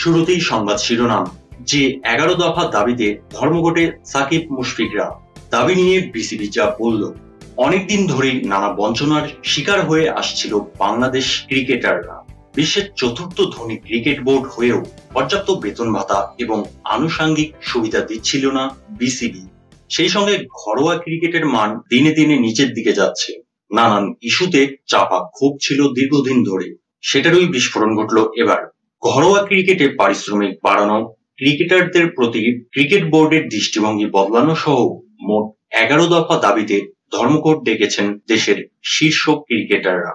শুরুতেই সংবাদ শিরোনাম যে এগারো দফা দাবিতে ধর্মঘটে সাকিব মুশফিকরা দাবি নিয়ে বিসিবি যা বলল অনেকদিন ধরেই নানা বঞ্চনার শিকার হয়ে আসছিল বাংলাদেশ ক্রিকেটাররা বিশ্বের চতুর্থ ধনী ক্রিকেট বোর্ড হয়েও পর্যাপ্ত বেতন ভাতা এবং আনুষাঙ্গিক সুবিধা দিচ্ছিল না বিসিবি সেই সঙ্গে ঘরোয়া ক্রিকেটের মান দিনে দিনে নিচের দিকে যাচ্ছে নানান ইস্যুতে চাপা ক্ষোভ ছিল দীর্ঘদিন ধরে সেটারই বিস্ফোরণ ঘটল এবার ঘরোয়া ক্রিকেটে পারিশ্রমিক বাড়ানো ক্রিকেটারদের প্রতি ক্রিকেট বোর্ডের দৃষ্টিভঙ্গি বদলানো সহ মোট এগারো দফা দাবিতে ধর্মঘট ডেকেছেন দেশের শীর্ষ ক্রিকেটাররা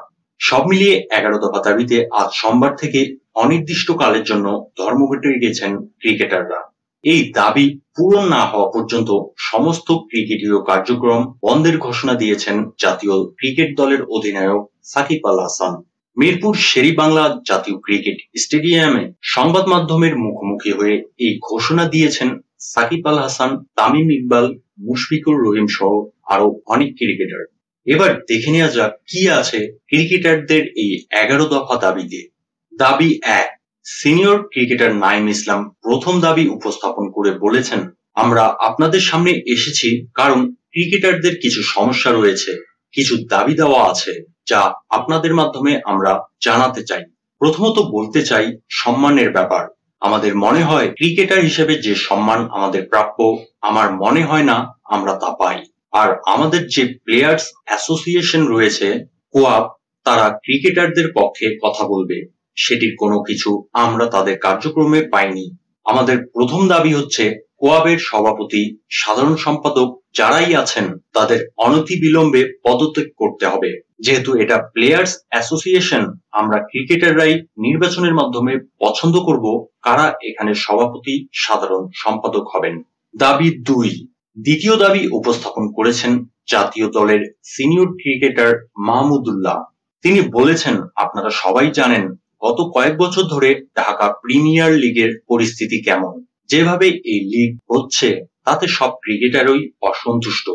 সব মিলিয়ে এগারো দফা দাবিতে আজ সোমবার থেকে অনির্দিষ্টকালের জন্য ধর্মঘটে গেছেন ক্রিকেটাররা এই দাবি পূরণ না হওয়া পর্যন্ত সমস্ত ক্রিকেটীয় কার্যক্রম বন্ধের ঘোষণা দিয়েছেন জাতীয় ক্রিকেট দলের অধিনায়ক সাকিব আল হাসান মিরপুর শেরি বাংলা জাতীয় ক্রিকেট স্টেডিয়ামে সংবাদ মাধ্যমের মুখোমুখি হয়ে এই ঘোষণা দিয়েছেন সাকিব আল হাসান তামিম ইকবাল মুশফিকুর রহিম সহ আরো অনেক ক্রিকেটার এবার দেখে নেওয়া যাক কি আছে ক্রিকেটারদের এই এগারো দফা দাবিতে দাবি এক সিনিয়র ক্রিকেটার নাইম ইসলাম প্রথম দাবি উপস্থাপন করে বলেছেন আমরা আপনাদের সামনে এসেছি কারণ ক্রিকেটারদের কিছু সমস্যা রয়েছে কিছু দাবি দেওয়া আছে যা আপনাদের মাধ্যমে আমরা জানাতে চাই প্রথমত বলতে চাই সম্মানের ব্যাপার আমাদের মনে হয় ক্রিকেটার হিসেবে যে সম্মান আমাদের প্রাপ্য আমার মনে হয় না আমরা তা পাই আর আমাদের যে প্লেয়ার্স অ্যাসোসিয়েশন রয়েছে কোয়াপ তারা ক্রিকেটারদের পক্ষে কথা বলবে সেটির কোনো কিছু আমরা তাদের কার্যক্রমে পাইনি আমাদের প্রথম দাবি হচ্ছে কোয়াবের সভাপতি সাধারণ সম্পাদক যারাই আছেন তাদের অনতিবিলম্বে পদত্যাগ করতে হবে যেহেতু এটা প্লেয়ার্স অ্যাসোসিয়েশন আমরা ক্রিকেটাররাই নির্বাচনের মাধ্যমে পছন্দ করব কারা এখানে সভাপতি সাধারণ সম্পাদক হবেন দাবি দুই দ্বিতীয় দাবি উপস্থাপন করেছেন জাতীয় দলের সিনিয়র ক্রিকেটার মাহমুদুল্লাহ তিনি বলেছেন আপনারা সবাই জানেন গত কয়েক বছর ধরে ঢাকা প্রিমিয়ার লিগের পরিস্থিতি কেমন যেভাবে এই লিগ হচ্ছে তাতে সব ক্রিকেটারই অসন্তুষ্ট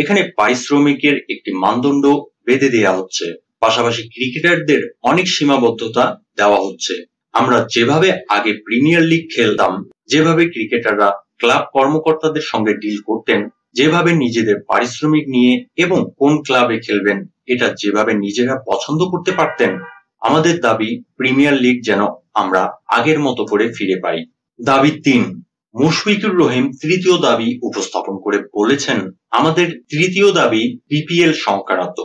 এখানে পারিশ্রমিকের একটি মানদণ্ড বেঁধে দেওয়া হচ্ছে পাশাপাশি ক্রিকেটারদের অনেক সীমাবদ্ধতা দেওয়া হচ্ছে আমরা যেভাবে আগে প্রিমিয়ার লিগ খেলতাম যেভাবে ক্রিকেটাররা ক্লাব কর্মকর্তাদের সঙ্গে ডিল করতেন যেভাবে নিজেদের পারিশ্রমিক নিয়ে এবং কোন ক্লাবে খেলবেন এটা যেভাবে নিজেরা পছন্দ করতে পারতেন আমাদের দাবি প্রিমিয়ার লিগ যেন আমরা আগের মতো করে ফিরে পাই দাবি তিন মুশফিকুর রহিম তৃতীয় দাবি উপস্থাপন করে বলেছেন আমাদের তৃতীয় দাবি বিপিএল সংক্রান্ত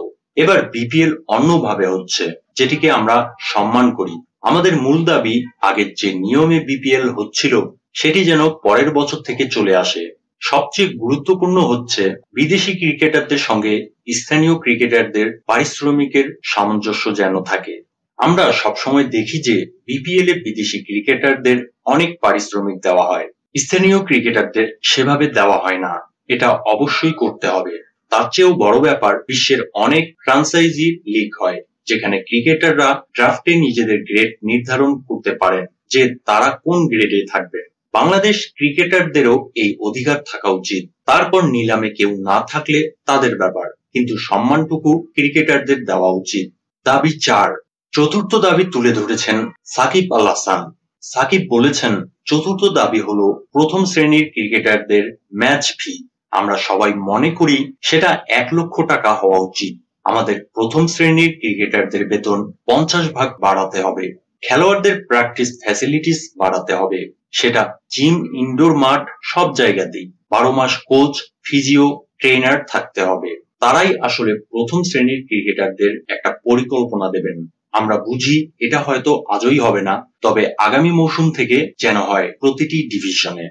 এবার বিপিএল অন্যভাবে হচ্ছে যেটিকে আমরা সম্মান করি আমাদের মূল দাবি আগের যে নিয়মে বিপিএল হচ্ছিল সেটি যেন পরের বছর থেকে চলে আসে সবচেয়ে গুরুত্বপূর্ণ হচ্ছে বিদেশি ক্রিকেটারদের সঙ্গে স্থানীয় ক্রিকেটারদের পারিশ্রমিকের সামঞ্জস্য যেন থাকে আমরা সবসময় দেখি যে বিপিএল এ বিদেশি ক্রিকেটারদের অনেক পারিশ্রমিক দেওয়া হয় স্থানীয় ক্রিকেটারদের সেভাবে দেওয়া হয় না এটা অবশ্যই করতে হবে তার চেয়েও বড় ব্যাপার বিশ্বের অনেক ফ্রান্সাইজি লিগ হয় যেখানে ক্রিকেটাররা ড্রাফটে নিজেদের গ্রেড নির্ধারণ করতে পারেন যে তারা কোন গ্রেডে থাকবে বাংলাদেশ ক্রিকেটারদেরও এই অধিকার থাকা উচিত তারপর নিলামে কেউ না থাকলে তাদের ব্যাপার কিন্তু সম্মানটুকু ক্রিকেটারদের দেওয়া উচিত দাবি চার চতুর্থ দাবি তুলে ধরেছেন সাকিব আল হাসান সাকিব বলেছেন চতুর্থ দাবি হলো প্রথম শ্রেণীর ক্রিকেটারদের ম্যাচ ফি আমরা সবাই মনে করি সেটা এক লক্ষ টাকা হওয়া উচিত আমাদের প্রথম শ্রেণীর ক্রিকেটারদের বেতন পঞ্চাশ ভাগ বাড়াতে হবে খেলোয়াড়দের প্র্যাকটিস ফ্যাসিলিটিস বাড়াতে হবে সেটা জিম ইনডোর মাঠ সব জায়গাতেই বারো মাস কোচ ফিজিও ট্রেনার থাকতে হবে তারাই আসলে প্রথম শ্রেণীর ক্রিকেটারদের একটা পরিকল্পনা দেবেন আমরা বুঝি এটা হয়তো আজই হবে না তবে আগামী মৌসুম থেকে যেন হয় প্রতিটি ডিভিশনে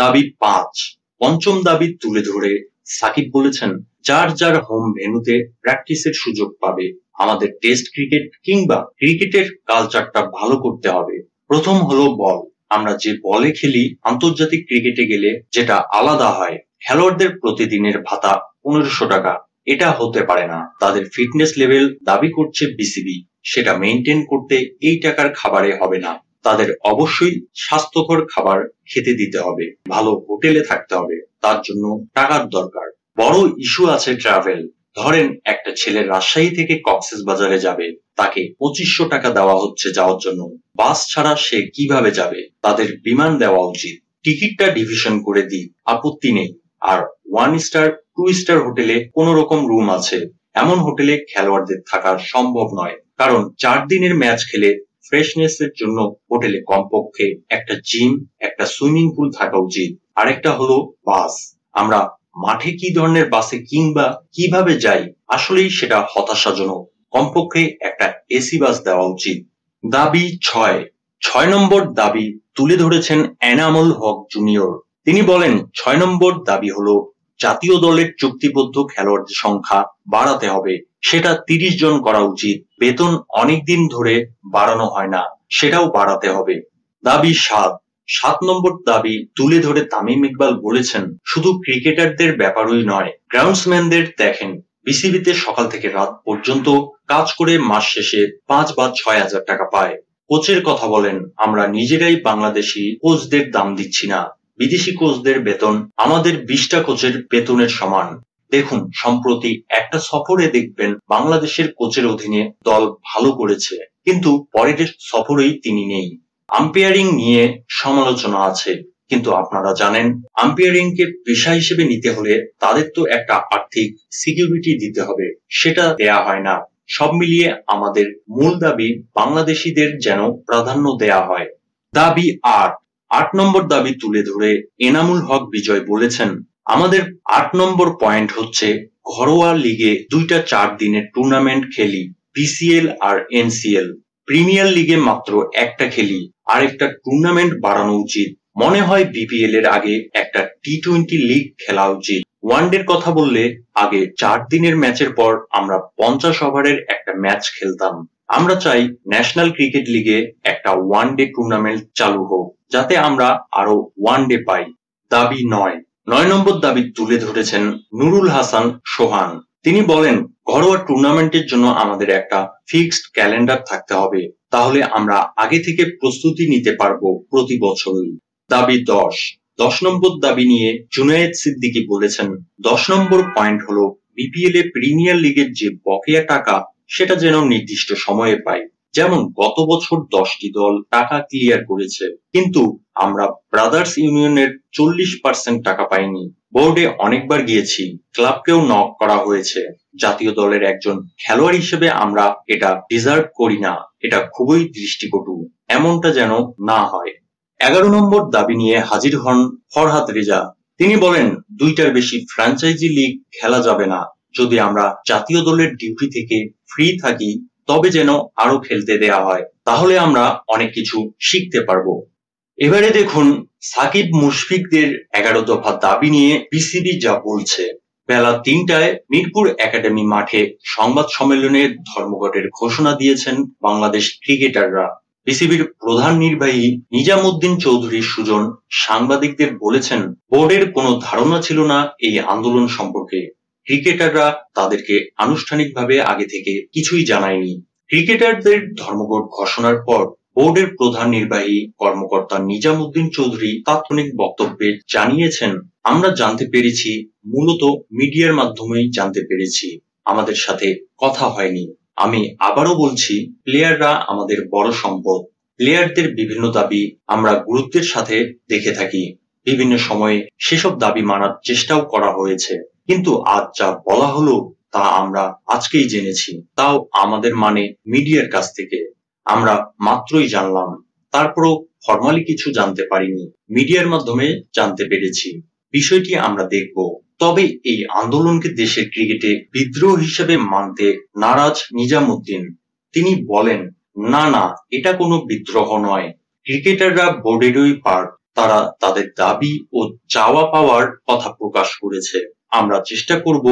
দাবি পাঁচ পঞ্চম দাবি তুলে ধরে সাকিব বলেছেন যার যার হোম ভেনুতে প্র্যাকটিসের সুযোগ পাবে আমাদের টেস্ট ক্রিকেট কিংবা ক্রিকেটের কালচারটা ভালো করতে হবে প্রথম হলো বল আমরা যে বলে খেলি আন্তর্জাতিক ক্রিকেটে গেলে যেটা আলাদা হয় খেলোয়াড়দের প্রতিদিনের ভাতা পনেরোশো টাকা এটা হতে পারে না তাদের ফিটনেস লেভেল দাবি করছে বিসিবি সেটা মেনটেন করতে এই টাকার খাবারে হবে না তাদের অবশ্যই স্বাস্থ্যকর খাবার খেতে দিতে হবে ভালো হোটেলে থাকতে হবে তার জন্য টাকার দরকার বড় ইস্যু আছে ট্রাভেল ধরেন একটা ছেলে রাজশাহী থেকে কক্সেস বাজারে যাবে তাকে পঁচিশশো টাকা দেওয়া হচ্ছে যাওয়ার জন্য বাস ছাড়া সে কিভাবে যাবে তাদের বিমান দেওয়া উচিত টিকিটটা ডিভিশন করে দিই আপত্তি নেই আর ওয়ান স্টার টু স্টার হোটেলে কোন রকম রুম আছে এমন হোটেলে খেলোয়াড়দের থাকা সম্ভব নয় কারণ চার দিনের ম্যাচ খেলে ফ্রেশনেস এর জন্য হোটেলে কমপক্ষে একটা জিম একটা সুইমিং পুল থাকা উচিত আরেকটা হলো বাস আমরা মাঠে কি ধরনের বাসে কিংবা কিভাবে যাই আসলেই সেটা হতাশাজনক কমপক্ষে একটা এসি বাস দেওয়া উচিত দাবি ছয় ছয় নম্বর দাবি তুলে ধরেছেন এনামুল হক জুনিয়র তিনি বলেন ছয় নম্বর দাবি হলো জাতীয় দলের চুক্তিবদ্ধ খেলোয়াড়দের সংখ্যা বাড়াতে হবে সেটা তিরিশ জন করা উচিত বেতন অনেক দিন ধরে বাড়ানো হয় না সেটাও বাড়াতে হবে দাবি সাত সাত নম্বর দাবি তুলে ধরে তামিম ইকবাল বলেছেন শুধু ক্রিকেটারদের ব্যাপারই নয় গ্রাউন্ডসম্যানদের দেখেন বিসিবিতে সকাল থেকে রাত পর্যন্ত কাজ করে মাস শেষে পাঁচ বা ছয় হাজার টাকা পায় কোচের কথা বলেন আমরা নিজেরাই বাংলাদেশি কোচদের দাম দিচ্ছি না বিদেশি কোচদের বেতন আমাদের বিশটা কোচের বেতনের সমান দেখুন সম্প্রতি একটা সফরে দেখবেন বাংলাদেশের কোচের অধীনে দল ভালো করেছে কিন্তু পরের সফরেই তিনি নেই আম্পায়ারিং নিয়ে সমালোচনা আছে কিন্তু আপনারা জানেন কে পেশা হিসেবে নিতে হলে তাদের তো একটা আর্থিক সিকিউরিটি দিতে হবে সেটা দেয়া হয় না সব মিলিয়ে আমাদের মূল দাবি বাংলাদেশিদের যেন প্রাধান্য দেয়া হয় দাবি আট আট নম্বর দাবি তুলে ধরে এনামুল হক বিজয় বলেছেন আমাদের আট নম্বর পয়েন্ট হচ্ছে ঘরোয়া লিগে দুইটা চার দিনের টুর্নামেন্ট খেলি বিসিএল আর এনসিএল প্রিমিয়ার লিগে মাত্র একটা খেলি আর একটা টুর্নামেন্ট বাড়ানো উচিত মনে হয় বিপিএল এর আগে একটা টি টোয়েন্টি লিগ খেলা উচিত ওয়ানডের কথা বললে আগে চার দিনের ম্যাচের পর আমরা পঞ্চাশ ওভারের একটা ম্যাচ খেলতাম আমরা চাই ন্যাশনাল ক্রিকেট লিগে একটা ওয়ান ডে টুর্নামেন্ট চালু হোক যাতে আমরা আরো ওয়ান ডে পাই দাবি নয় নয় নম্বর দাবি তুলে ধরেছেন নুরুল হাসান সোহান তিনি বলেন ঘরোয়া টুর্নামেন্টের জন্য আমাদের একটা ফিক্সড ক্যালেন্ডার থাকতে হবে তাহলে আমরা আগে থেকে প্রস্তুতি নিতে পারবো প্রতি বছরই দাবি দশ দশ নম্বর দাবি নিয়ে জুনায়েদ সিদ্দিকী বলেছেন দশ নম্বর পয়েন্ট হলো বিপিএল এ প্রিমিয়ার লিগের যে বকেয়া টাকা সেটা যেন নির্দিষ্ট সময়ে পাই যেমন গত বছর দশটি দল টাকা ক্লিয়ার করেছে কিন্তু আমরা ব্রাদার্স ইউনিয়নের চল্লিশ পার্সেন্ট টাকা পাইনি বোর্ডে অনেকবার গিয়েছি ক্লাবকেও নক করা হয়েছে জাতীয় দলের একজন খেলোয়াড় হিসেবে আমরা এটা ডিজার্ভ করি না এটা খুবই দৃষ্টিকটু এমনটা যেন না হয় এগারো নম্বর দাবি নিয়ে হাজির হন ফরহাদ রেজা তিনি বলেন দুইটার বেশি ফ্র্যাঞ্চাইজি লিগ খেলা যাবে না যদি আমরা জাতীয় দলের ডিউটি থেকে ফ্রি থাকি তবে যেন আরো খেলতে দেয়া হয় তাহলে আমরা অনেক কিছু শিখতে পারবো এবারে দেখুন সাকিব মুশফিকদের এগারো দফা দাবি নিয়ে বিসিবি যা বলছে বেলা তিনটায় মিরপুর একাডেমি মাঠে সংবাদ সম্মেলনে ধর্মঘটের ঘোষণা দিয়েছেন বাংলাদেশ ক্রিকেটাররা বিসিবির প্রধান নির্বাহী নিজামুদ্দিন চৌধুরী সুজন সাংবাদিকদের বলেছেন বোর্ডের কোনো ধারণা ছিল না এই আন্দোলন সম্পর্কে ক্রিকেটাররা তাদেরকে আনুষ্ঠানিকভাবে আগে থেকে কিছুই জানায়নি ক্রিকেটারদের ধর্মঘট ঘোষণার পর বোর্ডের প্রধান নির্বাহী কর্মকর্তা নিজামুদ্দিন চৌধুরী তাৎক্ষণিক বক্তব্যে জানিয়েছেন আমরা জানতে পেরেছি মূলত মিডিয়ার মাধ্যমেই জানতে পেরেছি আমাদের সাথে কথা হয়নি আমি আবারও বলছি প্লেয়াররা আমাদের বড় সম্পদ প্লেয়ারদের বিভিন্ন দাবি আমরা গুরুত্বের সাথে দেখে থাকি বিভিন্ন সময়ে সেসব দাবি মানার চেষ্টাও করা হয়েছে কিন্তু আজ যা বলা হলো তা আমরা আজকেই জেনেছি তাও আমাদের মানে মিডিয়ার কাছ থেকে আমরা মাত্রই জানলাম তারপরও ফর্মালি কিছু জানতে পারিনি মিডিয়ার মাধ্যমে জানতে পেরেছি বিষয়টি আমরা দেখব তবে এই আন্দোলনকে দেশের ক্রিকেটে বিদ্রোহ হিসেবে মানতে নারাজ নিজামুদ্দিন তিনি বলেন না না এটা কোনো বিদ্রোহ নয় ক্রিকেটাররা বোর্ডেরই পার তারা তাদের দাবি ও চাওয়া পাওয়ার কথা প্রকাশ করেছে আমরা চেষ্টা করব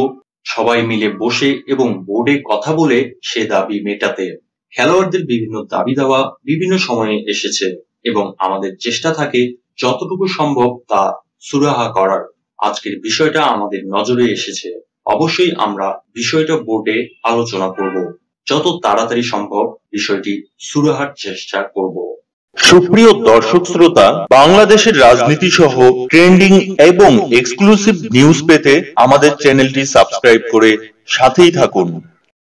সবাই মিলে বসে এবং বোর্ডে কথা বলে সে দাবি মেটাতে খেলোয়াড়দের বিভিন্ন দাবি দেওয়া বিভিন্ন সময়ে এসেছে এবং আমাদের চেষ্টা থাকে যতটুকু সম্ভব তা সুরাহা করার আজকের বিষয়টা আমাদের নজরে এসেছে অবশ্যই আমরা বিষয়টা বোর্ডে আলোচনা করব যত তাড়াতাড়ি সম্ভব বিষয়টি সুরাহার চেষ্টা করব সুপ্রিয় দর্শক শ্রোতা বাংলাদেশের রাজনীতি সহ ট্রেন্ডিং এবং এক্সক্লুসিভ নিউজ পেতে আমাদের চ্যানেলটি সাবস্ক্রাইব করে সাথেই থাকুন